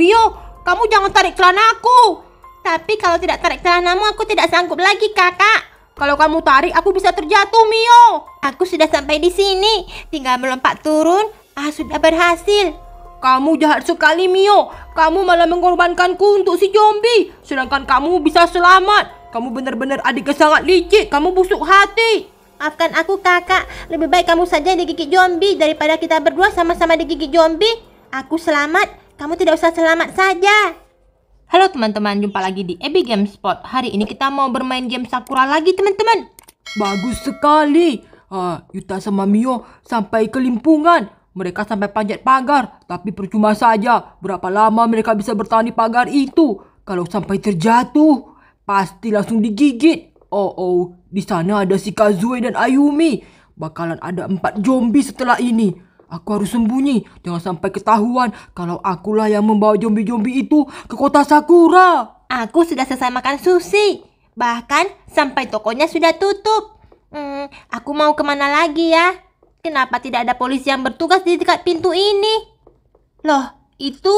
Mio, kamu jangan tarik celana aku. Tapi kalau tidak tarik celanamu, aku tidak sanggup lagi, kakak. Kalau kamu tarik, aku bisa terjatuh, Mio. Aku sudah sampai di sini. Tinggal melompat turun. Ah, sudah berhasil. Kamu jahat sekali, Mio. Kamu malah mengorbankanku untuk si zombie. Sedangkan kamu bisa selamat. Kamu benar-benar adik yang sangat licik. Kamu busuk hati. Maafkan aku, kakak. Lebih baik kamu saja digigit zombie daripada kita berdua sama-sama digigit zombie. Aku selamat kamu tidak usah selamat saja. Halo teman-teman, jumpa lagi di Ebi Game Spot. Hari ini kita mau bermain game Sakura lagi teman-teman. Bagus sekali. Ah, Yuta sama Mio sampai ke kelimpungan. Mereka sampai panjat pagar, tapi percuma saja. Berapa lama mereka bisa bertahan di pagar itu? Kalau sampai terjatuh, pasti langsung digigit. Oh oh, di sana ada si Kazue dan Ayumi. Bakalan ada empat zombie setelah ini. Aku harus sembunyi, jangan sampai ketahuan kalau akulah yang membawa zombie-zombie itu ke kota Sakura. Aku sudah selesai makan sushi, bahkan sampai tokonya sudah tutup. Hmm, aku mau kemana lagi ya? Kenapa tidak ada polisi yang bertugas di dekat pintu ini? Loh, itu?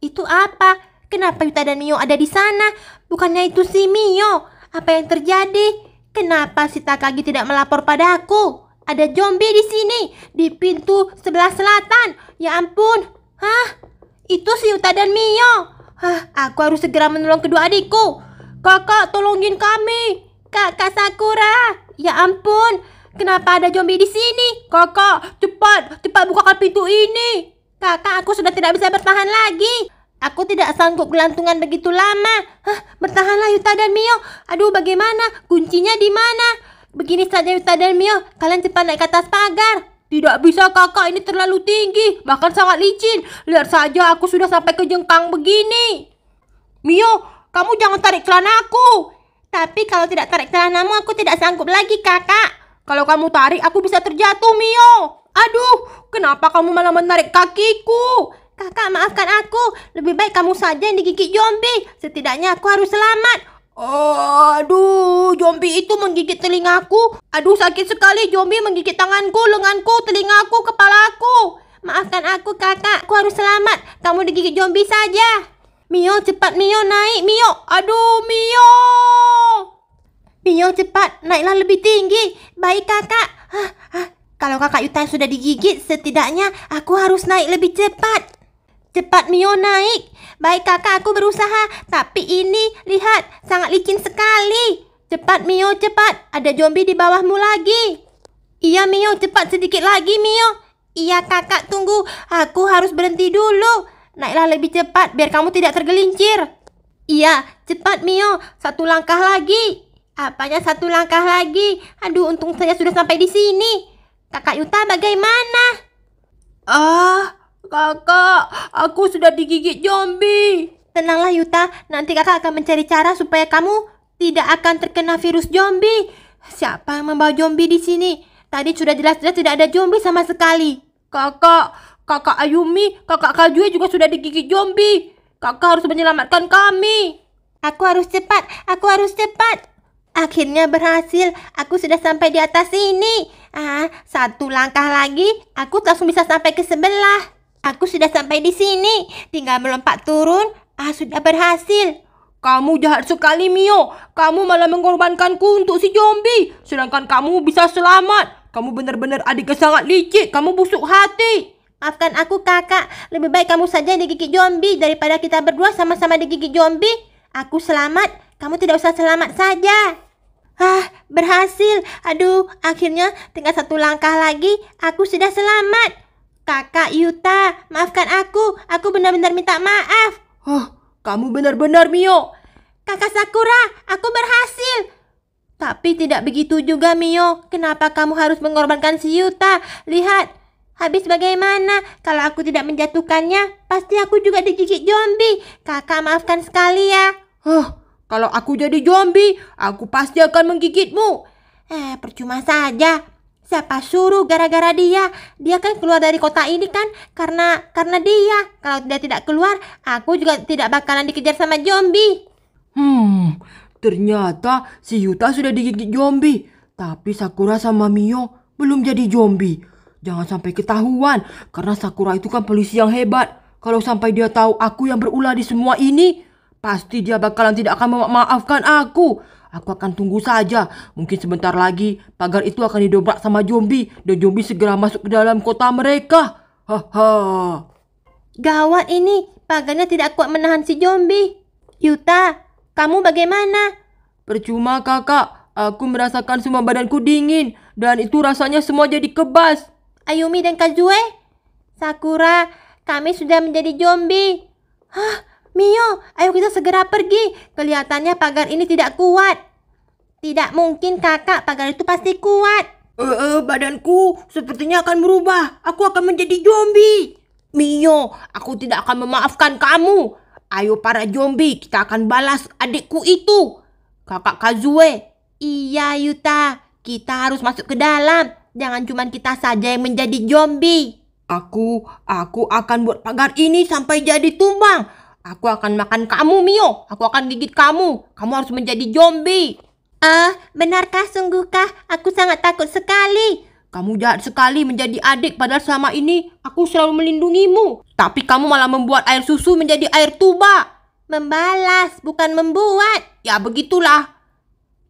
Itu apa? Kenapa Yuta dan Mio ada di sana? Bukannya itu si Mio? Apa yang terjadi? Kenapa si Takagi tidak melapor padaku? ada zombie di sini, di pintu sebelah selatan. Ya ampun. Hah? Itu si Uta dan Mio. Hah, aku harus segera menolong kedua adikku. Kakak, tolongin kami. Kakak Sakura. Ya ampun, kenapa ada zombie di sini? Kakak, cepat, cepat bukakan pintu ini. Kakak, aku sudah tidak bisa bertahan lagi. Aku tidak sanggup gelantungan begitu lama. Hah, bertahanlah Yuta dan Mio. Aduh, bagaimana? Kuncinya di mana? Begini saja Ustaz dan Mio, kalian cepat naik ke atas pagar. Tidak bisa kakak, ini terlalu tinggi, bahkan sangat licin. Lihat saja aku sudah sampai ke jengkang begini. Mio, kamu jangan tarik celana aku. Tapi kalau tidak tarik celanamu, aku tidak sanggup lagi kakak. Kalau kamu tarik, aku bisa terjatuh Mio. Aduh, kenapa kamu malah menarik kakiku? Kakak, maafkan aku. Lebih baik kamu saja yang digigit zombie. Setidaknya aku harus selamat aduh, zombie itu menggigit telingaku. Aduh, sakit sekali zombie menggigit tanganku, lenganku, telingaku, kepalaku. Maafkan aku, kakak. Aku harus selamat. Kamu digigit zombie saja. Mio, cepat Mio naik, Mio. Aduh, Mio. Mio, cepat. Naiklah lebih tinggi. Baik, kakak. Hah, hah. Kalau kakak Yuta sudah digigit, setidaknya aku harus naik lebih cepat. Cepat Mio naik. Baik kakak aku berusaha, tapi ini lihat sangat licin sekali. Cepat Mio cepat, ada zombie di bawahmu lagi. Iya Mio cepat sedikit lagi Mio. Iya kakak tunggu, aku harus berhenti dulu. Naiklah lebih cepat biar kamu tidak tergelincir. Iya, cepat Mio, satu langkah lagi. Apanya satu langkah lagi? Aduh, untung saya sudah sampai di sini. Kakak Yuta bagaimana? Oh, Kakak, aku sudah digigit zombie. Tenanglah Yuta, nanti kakak akan mencari cara supaya kamu tidak akan terkena virus zombie. Siapa yang membawa zombie di sini? Tadi sudah jelas-jelas tidak ada zombie sama sekali. Kakak, kakak Ayumi, kakak Kajue juga sudah digigit zombie. Kakak harus menyelamatkan kami. Aku harus cepat, aku harus cepat. Akhirnya berhasil, aku sudah sampai di atas sini. Ah, satu langkah lagi, aku langsung bisa sampai ke sebelah. Aku sudah sampai di sini, tinggal melompat turun. Ah, sudah berhasil. Kamu jahat sekali, Mio. Kamu malah mengorbankanku untuk si zombie. Sedangkan kamu bisa selamat. Kamu benar-benar adik yang sangat licik. Kamu busuk hati. Maafkan aku, kakak. Lebih baik kamu saja digigit zombie daripada kita berdua sama-sama digigit zombie. Aku selamat. Kamu tidak usah selamat saja. Ah, berhasil. Aduh, akhirnya tinggal satu langkah lagi. Aku sudah selamat. Kakak Yuta, maafkan aku. Aku benar-benar minta maaf. Oh, kamu benar-benar Mio. Kakak Sakura, aku berhasil. Tapi tidak begitu juga Mio. Kenapa kamu harus mengorbankan si Yuta? Lihat, habis bagaimana? Kalau aku tidak menjatuhkannya, pasti aku juga digigit zombie. Kakak maafkan sekali ya. Oh, kalau aku jadi zombie, aku pasti akan menggigitmu. Eh, percuma saja. Siapa suruh gara-gara dia? Dia kan keluar dari kota ini kan karena karena dia. Kalau dia tidak keluar, aku juga tidak bakalan dikejar sama zombie. Hmm, ternyata si Yuta sudah digigit zombie. Tapi Sakura sama Mio belum jadi zombie. Jangan sampai ketahuan, karena Sakura itu kan polisi yang hebat. Kalau sampai dia tahu aku yang berulah di semua ini, pasti dia bakalan tidak akan memaafkan aku. Aku akan tunggu saja. Mungkin sebentar lagi pagar itu akan didobrak sama zombie dan zombie segera masuk ke dalam kota mereka. Haha. Gawat ini, pagarnya tidak kuat menahan si zombie. Yuta, kamu bagaimana? Percuma kakak, aku merasakan semua badanku dingin dan itu rasanya semua jadi kebas. Ayumi dan Kazue, Sakura, kami sudah menjadi zombie. Hah, Mio, ayo kita segera pergi. Kelihatannya pagar ini tidak kuat. Tidak mungkin kakak, pagar itu pasti kuat. Eh, uh, uh, badanku sepertinya akan berubah. Aku akan menjadi zombie. Mio, aku tidak akan memaafkan kamu. Ayo para zombie, kita akan balas adikku itu. Kakak Kazue. Iya, Yuta. Kita harus masuk ke dalam. Jangan cuma kita saja yang menjadi zombie. Aku, aku akan buat pagar ini sampai jadi tumbang. Aku akan makan kamu, Mio. Aku akan gigit kamu. Kamu harus menjadi zombie. Ah, uh, benarkah sungguhkah? Aku sangat takut sekali. Kamu jahat sekali menjadi adik padahal selama ini aku selalu melindungimu. Tapi kamu malah membuat air susu menjadi air tuba. Membalas, bukan membuat. Ya begitulah.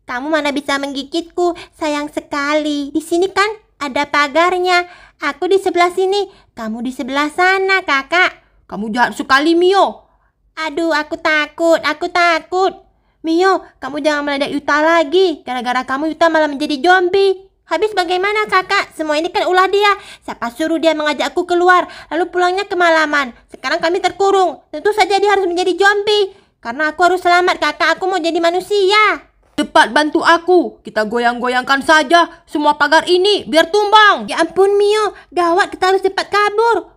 Kamu mana bisa menggigitku, sayang sekali. Di sini kan ada pagarnya. Aku di sebelah sini, kamu di sebelah sana kakak. Kamu jahat sekali Mio. Aduh, aku takut, aku takut. Mio, kamu jangan meledak Yuta lagi. Gara-gara kamu Yuta malah menjadi zombie. Habis bagaimana kakak? Semua ini kan ulah dia. Siapa suruh dia mengajakku keluar, lalu pulangnya kemalaman. Sekarang kami terkurung. Tentu saja dia harus menjadi zombie. Karena aku harus selamat kakak, aku mau jadi manusia. Cepat bantu aku. Kita goyang-goyangkan saja semua pagar ini biar tumbang. Ya ampun Mio, gawat kita harus cepat kabur.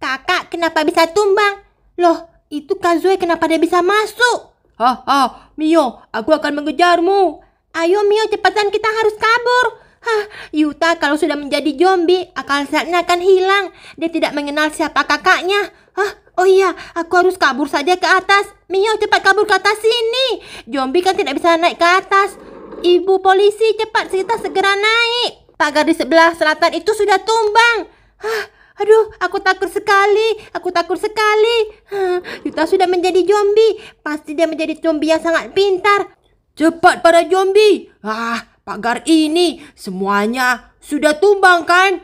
Kakak, kenapa bisa tumbang? Loh, itu Kazue kenapa dia bisa masuk? Hah, ha, Mio, aku akan mengejarmu. Ayo Mio, cepatan kita harus kabur. Hah, Yuta kalau sudah menjadi zombie, akal sehatnya akan hilang. Dia tidak mengenal siapa kakaknya. Hah, oh iya, aku harus kabur saja ke atas. Mio, cepat kabur ke atas sini. Zombie kan tidak bisa naik ke atas. Ibu polisi, cepat kita segera naik. Pagar di sebelah selatan itu sudah tumbang. Hah, Aduh, aku takut sekali, aku takut sekali. Huh, Yuta sudah menjadi zombie, pasti dia menjadi zombie yang sangat pintar. Cepat para zombie. Ah, pagar ini semuanya sudah tumbang kan?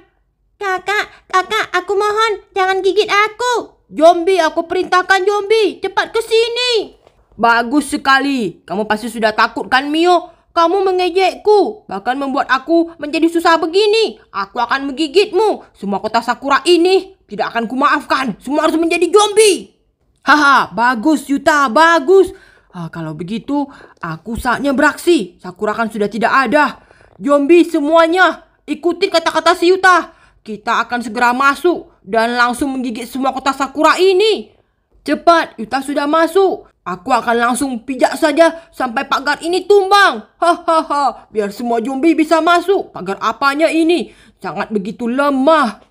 Kakak, kakak, aku mohon jangan gigit aku. Zombie, aku perintahkan zombie, cepat ke sini. Bagus sekali. Kamu pasti sudah takut kan, Mio? Kamu mengejekku, bahkan membuat aku menjadi susah begini. Aku akan menggigitmu. Semua kota Sakura ini tidak akan kumaafkan. Semua harus menjadi zombie. Haha, bagus Yuta, bagus. Ah, kalau begitu, aku saatnya beraksi. Sakura kan sudah tidak ada. Zombie semuanya, ikuti kata-kata si Yuta. Kita akan segera masuk dan langsung menggigit semua kota Sakura ini. Cepat, Yuta sudah masuk. Aku akan langsung pijak saja sampai pagar ini tumbang. Hahaha, biar semua zombie bisa masuk. Pagar apanya ini? Sangat begitu lemah.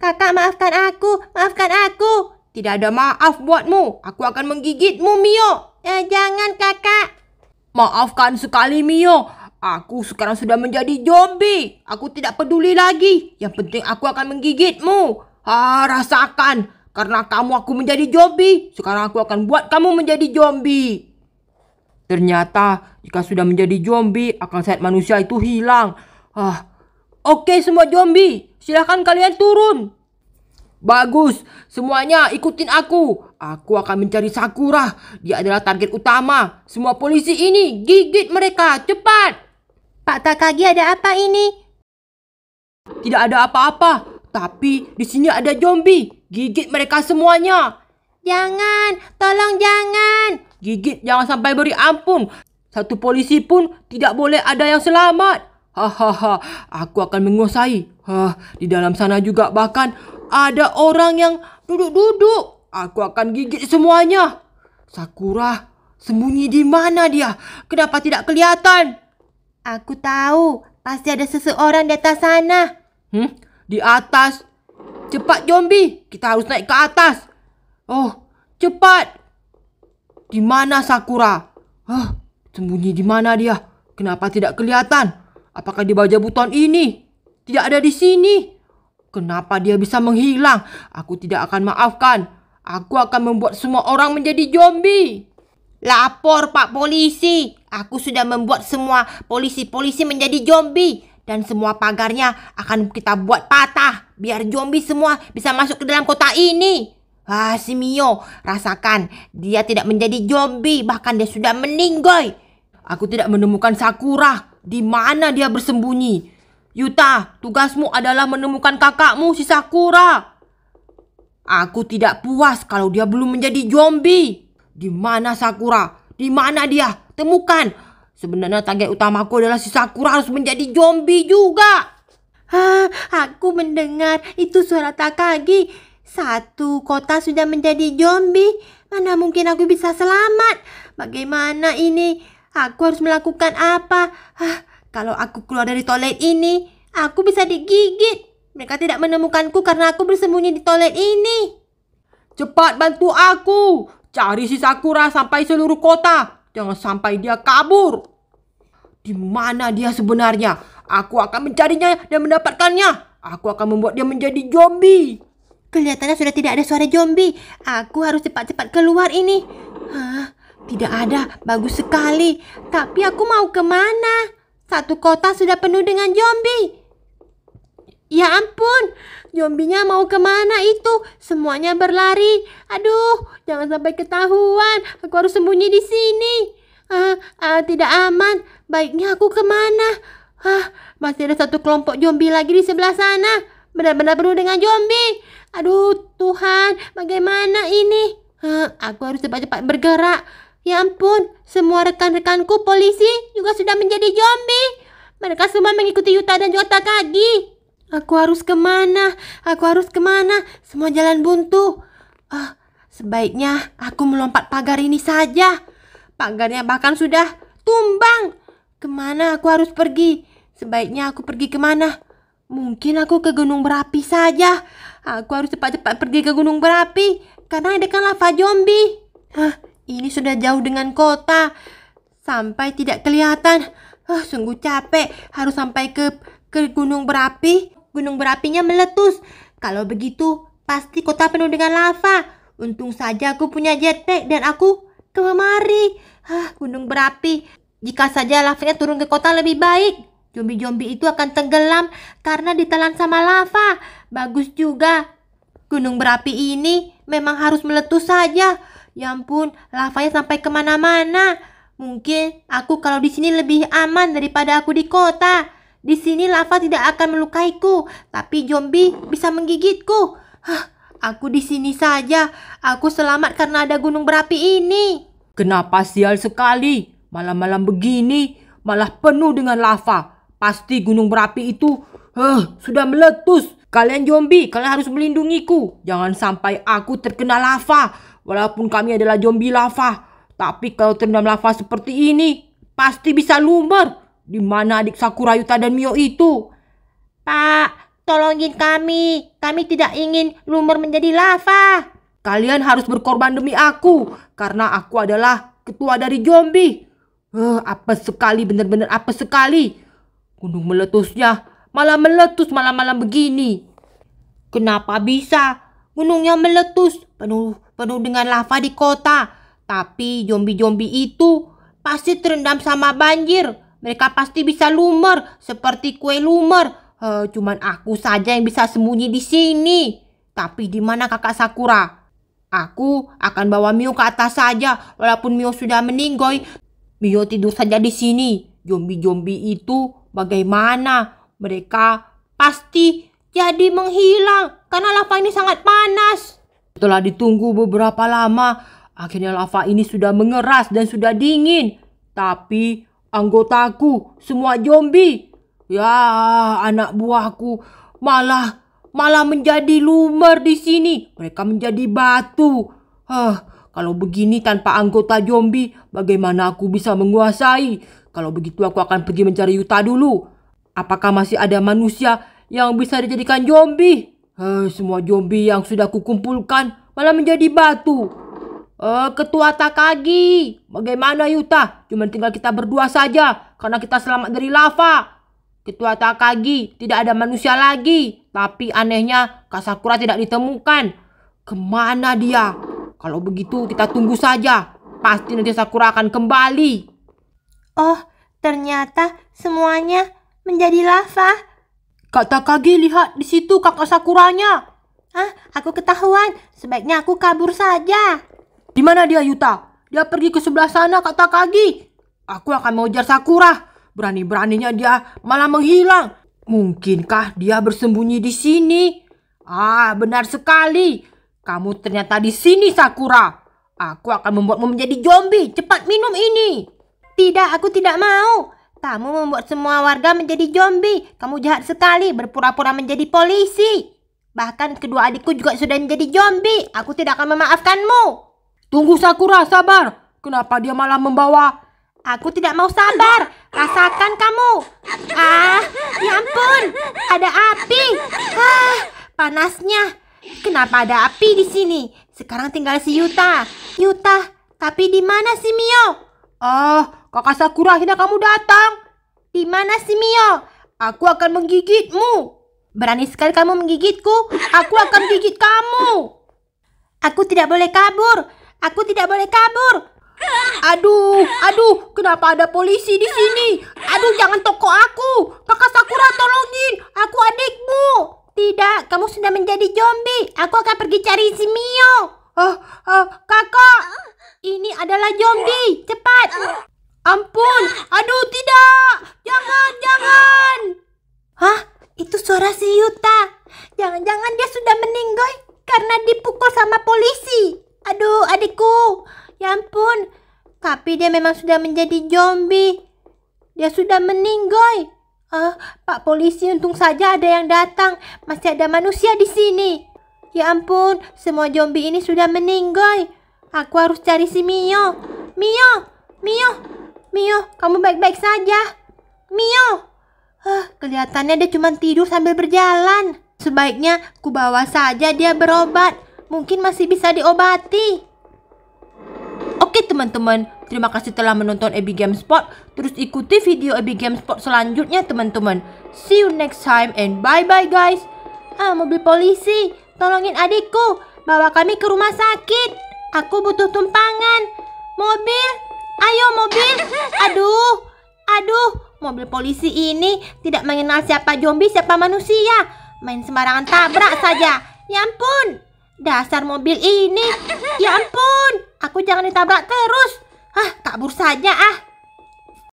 Kakak maafkan aku, maafkan aku. Tidak ada maaf buatmu. Aku akan menggigitmu, Mio. Eh, jangan kakak. Maafkan sekali, Mio. Aku sekarang sudah menjadi zombie. Aku tidak peduli lagi. Yang penting aku akan menggigitmu. Ah, rasakan. Karena kamu aku menjadi zombie. Sekarang aku akan buat kamu menjadi zombie. Ternyata jika sudah menjadi zombie, akal sehat manusia itu hilang. Ah, oke okay, semua zombie, silahkan kalian turun. Bagus, semuanya ikutin aku. Aku akan mencari Sakura. Dia adalah target utama. Semua polisi ini gigit mereka, cepat. Pak Takagi ada apa ini? Tidak ada apa-apa, tapi di sini ada zombie. Gigit mereka semuanya. Jangan, tolong jangan. Gigit jangan sampai beri ampun. Satu polisi pun tidak boleh ada yang selamat. Hahaha, aku akan menguasai. Hah, di dalam sana juga bahkan ada orang yang duduk-duduk. Aku akan gigit semuanya. Sakura, sembunyi di mana dia? Kenapa tidak kelihatan? Aku tahu, pasti ada seseorang di atas sana. Hmm, di atas? Cepat zombie, kita harus naik ke atas. Oh, cepat. Di mana Sakura? Hah, sembunyi di mana dia? Kenapa tidak kelihatan? Apakah di baja buton ini? Tidak ada di sini. Kenapa dia bisa menghilang? Aku tidak akan maafkan. Aku akan membuat semua orang menjadi zombie. Lapor Pak Polisi. Aku sudah membuat semua polisi-polisi menjadi zombie dan semua pagarnya akan kita buat patah biar zombie semua bisa masuk ke dalam kota ini. Ah, si Mio, rasakan dia tidak menjadi zombie, bahkan dia sudah meninggal. Aku tidak menemukan Sakura. Di mana dia bersembunyi? Yuta, tugasmu adalah menemukan kakakmu si Sakura. Aku tidak puas kalau dia belum menjadi zombie. Di mana Sakura? Di mana dia? Temukan. Sebenarnya target utamaku adalah si Sakura harus menjadi zombie juga. Ah, aku mendengar itu suara Takagi. Satu kota sudah menjadi zombie. Mana mungkin aku bisa selamat? Bagaimana ini? Aku harus melakukan apa? Ah, kalau aku keluar dari toilet ini, aku bisa digigit. Mereka tidak menemukanku karena aku bersembunyi di toilet ini. Cepat bantu aku. Cari si Sakura sampai seluruh kota. Jangan sampai dia kabur. Di mana dia sebenarnya? Aku akan mencarinya dan mendapatkannya. Aku akan membuat dia menjadi zombie. Kelihatannya sudah tidak ada suara zombie. Aku harus cepat-cepat keluar ini. Hah, tidak ada. Bagus sekali. Tapi aku mau kemana? Satu kota sudah penuh dengan zombie. Ya ampun, zombinya mau kemana itu? Semuanya berlari. Aduh, jangan sampai ketahuan. Aku harus sembunyi di sini. Uh, uh, tidak aman. Baiknya aku kemana? Ah, masih ada satu kelompok zombie lagi di sebelah sana. Benar-benar penuh dengan zombie. Aduh, Tuhan, bagaimana ini? Uh, aku harus cepat-cepat bergerak. Ya ampun, semua rekan-rekanku polisi juga sudah menjadi zombie. Mereka semua mengikuti Yuta dan Jota Kagi. Aku harus kemana? Aku harus kemana? Semua jalan buntu. Ah, sebaiknya aku melompat pagar ini saja. Pagarnya bahkan sudah tumbang. Kemana aku harus pergi? Sebaiknya aku pergi kemana? Mungkin aku ke gunung berapi saja. Aku harus cepat-cepat pergi ke gunung berapi karena ada kan lava zombie. Hah, ini sudah jauh dengan kota. Sampai tidak kelihatan. Ah, sungguh capek harus sampai ke ke gunung berapi gunung berapinya meletus. Kalau begitu, pasti kota penuh dengan lava. Untung saja aku punya jetpack dan aku kemari. Hah, gunung berapi. Jika saja lavanya turun ke kota lebih baik. Zombie-zombie itu akan tenggelam karena ditelan sama lava. Bagus juga. Gunung berapi ini memang harus meletus saja. Ya ampun, lavanya sampai kemana-mana. Mungkin aku kalau di sini lebih aman daripada aku di kota. Di sini lava tidak akan melukaiku, tapi zombie bisa menggigitku. Hah, aku di sini saja. Aku selamat karena ada gunung berapi ini. Kenapa sial sekali? Malam-malam begini malah penuh dengan lava. Pasti gunung berapi itu huh, eh, sudah meletus. Kalian zombie, kalian harus melindungiku. Jangan sampai aku terkena lava. Walaupun kami adalah zombie lava. Tapi kalau terendam lava seperti ini, pasti bisa lumer. Di mana adik Sakurayuta dan Mio itu? Pak, tolongin kami. Kami tidak ingin lumur menjadi lava. Kalian harus berkorban demi aku karena aku adalah ketua dari zombie. Eh, apa sekali benar-benar apa sekali. Gunung meletusnya malah meletus malam-malam begini. Kenapa bisa? Gunungnya meletus penuh penuh dengan lava di kota. Tapi zombie-zombie itu pasti terendam sama banjir. Mereka pasti bisa lumer seperti kue lumer. Uh, cuman aku saja yang bisa sembunyi di sini. Tapi di mana kakak Sakura? Aku akan bawa Mio ke atas saja walaupun Mio sudah meninggoy. Mio tidur saja di sini. Jombi-jombi itu bagaimana? Mereka pasti jadi menghilang karena lava ini sangat panas. Setelah ditunggu beberapa lama, akhirnya lava ini sudah mengeras dan sudah dingin. Tapi Anggotaku semua zombie. Ya, anak buahku malah malah menjadi lumer di sini. Mereka menjadi batu. Hah, kalau begini tanpa anggota zombie, bagaimana aku bisa menguasai? Kalau begitu aku akan pergi mencari Yuta dulu. Apakah masih ada manusia yang bisa dijadikan zombie? Hah, semua zombie yang sudah kukumpulkan malah menjadi batu. Eh, Ketua Takagi, bagaimana Yuta? Cuma tinggal kita berdua saja, karena kita selamat dari lava. Ketua Takagi, tidak ada manusia lagi. Tapi anehnya, Kak Sakura tidak ditemukan. Kemana dia? Kalau begitu, kita tunggu saja. Pasti nanti Sakura akan kembali. Oh, ternyata semuanya menjadi lava. Kak Takagi lihat di situ kakak Sakuranya. Ah, aku ketahuan. Sebaiknya aku kabur saja. Di mana dia Yuta? Dia pergi ke sebelah sana kata Kagi. Aku akan mengejar Sakura. Berani-beraninya dia malah menghilang. Mungkinkah dia bersembunyi di sini? Ah, benar sekali. Kamu ternyata di sini, Sakura. Aku akan membuatmu menjadi zombie. Cepat minum ini. Tidak, aku tidak mau. Kamu membuat semua warga menjadi zombie. Kamu jahat sekali berpura-pura menjadi polisi. Bahkan kedua adikku juga sudah menjadi zombie. Aku tidak akan memaafkanmu. Tunggu Sakura, sabar. Kenapa dia malah membawa? Aku tidak mau sabar. Rasakan kamu. Ah, ya ampun. Ada api. Ah, panasnya. Kenapa ada api di sini? Sekarang tinggal si Yuta. Yuta, tapi di mana si Mio? Oh, kakak Sakura akhirnya kamu datang. Di mana si Mio? Aku akan menggigitmu. Berani sekali kamu menggigitku. Aku akan gigit kamu. Aku tidak boleh kabur. Aku tidak boleh kabur. Aduh, aduh, kenapa ada polisi di sini? Aduh, jangan toko aku. Kakak Sakura tolongin, aku adikmu. Tidak, kamu sudah menjadi zombie. Aku akan pergi cari si Mio. Oh, oh, kakak, ini adalah zombie. Cepat. Ampun, aduh tidak. Jangan, jangan. Hah? Itu suara si Yuta. Jangan-jangan dia sudah meninggal karena dipukul sama polisi. Aduh, adikku. Ya ampun. Tapi dia memang sudah menjadi zombie. Dia sudah meninggoy. Ah, eh, Pak polisi untung saja ada yang datang. Masih ada manusia di sini. Ya ampun, semua zombie ini sudah meninggoy. Aku harus cari si Mio. Mio, Mio, Mio, kamu baik-baik saja. Mio. Ah, kelihatannya dia cuma tidur sambil berjalan. Sebaiknya ku bawa saja dia berobat mungkin masih bisa diobati. Oke teman-teman, terima kasih telah menonton Abby Gamespot. Terus ikuti video Abby Gamespot selanjutnya teman-teman. See you next time and bye-bye guys. Ah, mobil polisi, tolongin adikku. Bawa kami ke rumah sakit. Aku butuh tumpangan. Mobil, ayo mobil. Aduh, aduh. Mobil polisi ini tidak mengenal siapa zombie, siapa manusia. Main sembarangan tabrak saja. Ya ampun. Dasar mobil ini. Ya ampun, aku jangan ditabrak terus. Ah, kabur saja ah.